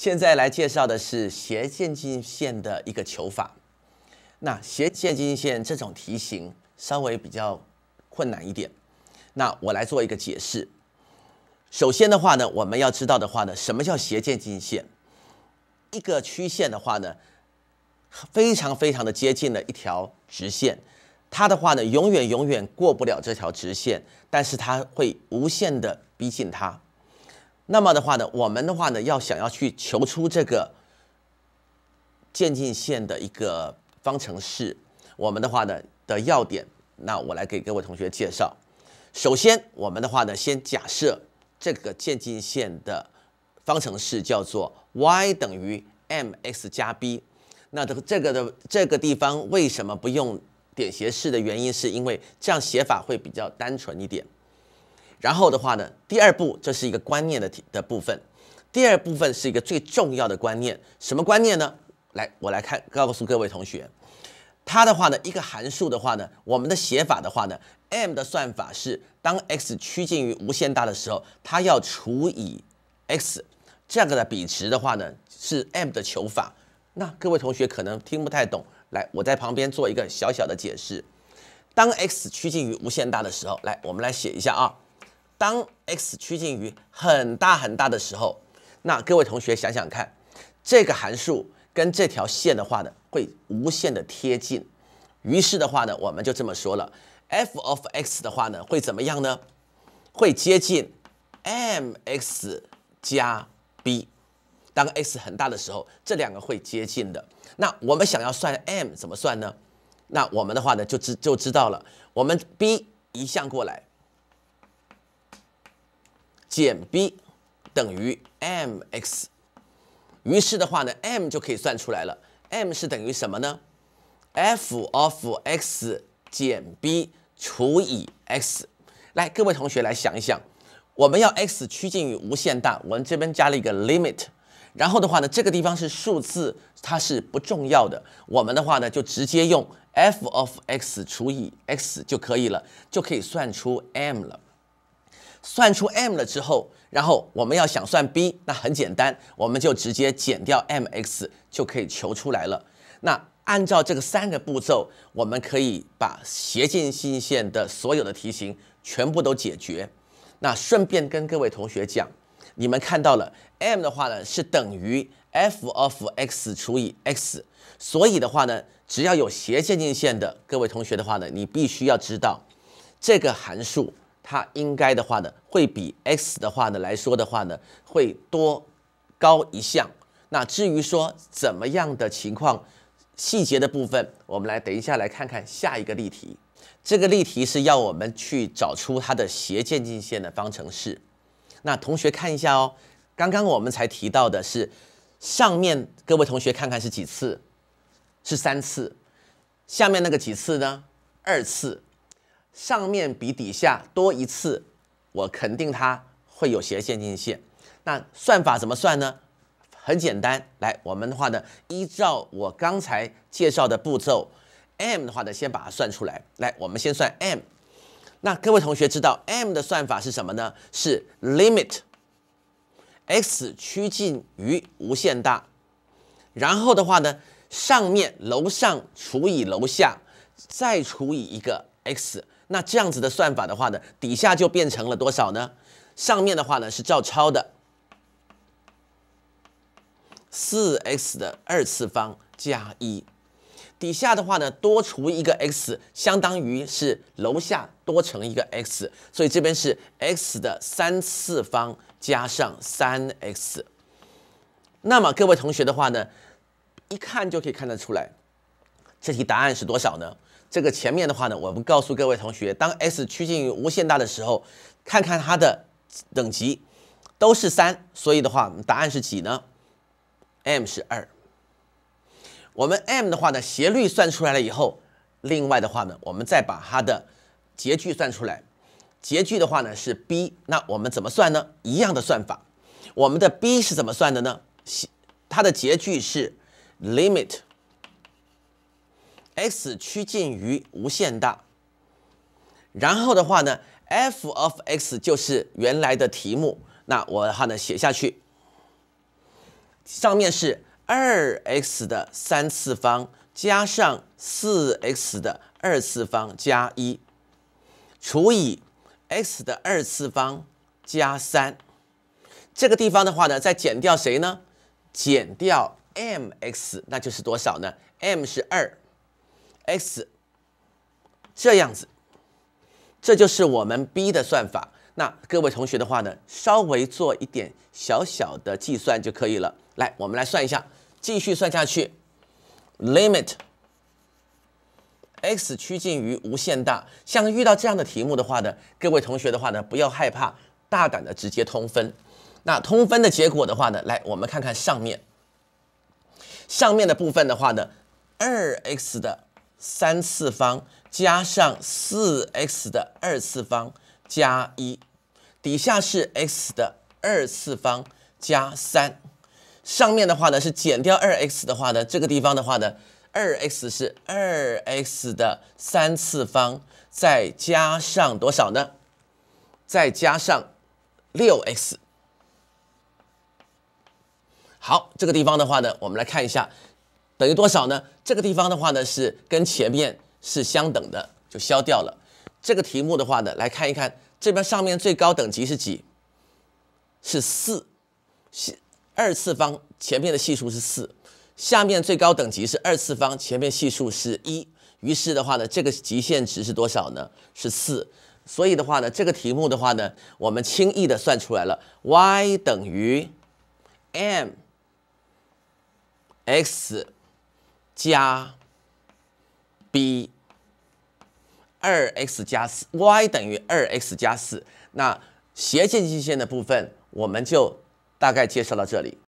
现在来介绍的是斜渐近线的一个求法。那斜渐近线这种题型稍微比较困难一点。那我来做一个解释。首先的话呢，我们要知道的话呢，什么叫斜渐近线？一个曲线的话呢，非常非常的接近了一条直线，它的话呢，永远永远过不了这条直线，但是它会无限的逼近它。那么的话呢，我们的话呢，要想要去求出这个渐进线的一个方程式，我们的话呢的要点，那我来给各位同学介绍。首先，我们的话呢，先假设这个渐进线的方程式叫做 y 等于 mx 加 b。那这个的这个地方为什么不用点斜式的原因，是因为这样写法会比较单纯一点。然后的话呢，第二步这是一个观念的的部分，第二部分是一个最重要的观念，什么观念呢？来，我来看，告诉各位同学，它的话呢，一个函数的话呢，我们的写法的话呢，m 的算法是当 x 趋近于无限大的时候，它要除以 x，这样个的比值的话呢，是 m 的求法。那各位同学可能听不太懂，来，我在旁边做一个小小的解释，当 x 趋近于无限大的时候，来，我们来写一下啊。当 x 趋近于很大很大的时候，那各位同学想想看，这个函数跟这条线的话呢，会无限的贴近，于是的话呢，我们就这么说了，f of x 的话呢会怎么样呢？会接近 m x 加 b。当 x 很大的时候，这两个会接近的。那我们想要算 m 怎么算呢？那我们的话呢就知就知道了，我们 b 移项过来。减 b 等于 m x，于是的话呢，m 就可以算出来了。m 是等于什么呢？f of x 减 b 除以 x。来，各位同学来想一想，我们要 x 趋近于无限大，我们这边加了一个 limit，然后的话呢，这个地方是数字，它是不重要的。我们的话呢，就直接用 f of x 除以 x 就可以了，就可以算出 m 了。算出 m 了之后，然后我们要想算 b，那很简单，我们就直接减掉 m x 就可以求出来了。那按照这个三个步骤，我们可以把斜渐近线的所有的题型全部都解决。那顺便跟各位同学讲，你们看到了 m 的话呢，是等于 f of x 除以 x，所以的话呢，只要有斜渐近线的各位同学的话呢，你必须要知道这个函数。它应该的话呢，会比 x 的话呢来说的话呢，会多高一项。那至于说怎么样的情况，细节的部分，我们来等一下来看看下一个例题。这个例题是要我们去找出它的斜渐近线的方程式。那同学看一下哦，刚刚我们才提到的是上面各位同学看看是几次，是三次，下面那个几次呢？二次。上面比底下多一次，我肯定它会有斜线进线。那算法怎么算呢？很简单，来，我们的话呢，依照我刚才介绍的步骤，m 的话呢，先把它算出来。来，我们先算 m。那各位同学知道 m 的算法是什么呢？是 limit x 趋近于无限大，然后的话呢，上面楼上除以楼下，再除以一个 x。那这样子的算法的话呢，底下就变成了多少呢？上面的话呢是照抄的，四 x 的二次方加一，底下的话呢多除一个 x，相当于是楼下多乘一个 x，所以这边是 x 的三次方加上三 x。那么各位同学的话呢，一看就可以看得出来，这题答案是多少呢？这个前面的话呢，我们告诉各位同学，当 s 趋近于无限大的时候，看看它的等级都是三，所以的话，答案是几呢？m 是二。我们 m 的话呢，斜率算出来了以后，另外的话呢，我们再把它的截距算出来。截距的话呢是 b，那我们怎么算呢？一样的算法，我们的 b 是怎么算的呢？它的截距是 limit。x 趋近于无限大，然后的话呢，f of x 就是原来的题目。那我的话呢写下去，上面是二 x 的三次方加上四 x 的二次方加一除以 x 的二次方加三。这个地方的话呢，再减掉谁呢？减掉 m x，那就是多少呢？m 是二。x 这样子，这就是我们 b 的算法。那各位同学的话呢，稍微做一点小小的计算就可以了。来，我们来算一下，继续算下去，limit x 趋近于无限大。像遇到这样的题目的话呢，各位同学的话呢，不要害怕，大胆的直接通分。那通分的结果的话呢，来，我们看看上面，上面的部分的话呢，二 x 的。三次方加上四 x 的二次方加一，底下是 x 的二次方加三，上面的话呢是减掉二 x 的话呢，这个地方的话呢，二 x 是二 x 的三次方再加上多少呢？再加上六 x。好，这个地方的话呢，我们来看一下。等于多少呢？这个地方的话呢，是跟前面是相等的，就消掉了。这个题目的话呢，来看一看这边上面最高等级是几？是四，是二次方前面的系数是四。下面最高等级是二次方前面系数是一。于是的话呢，这个极限值是多少呢？是四。所以的话呢，这个题目的话呢，我们轻易的算出来了。y 等于 m x。加 b 二 x 加四 y 等于二 x 加四，那斜渐近线的部分我们就大概介绍到这里。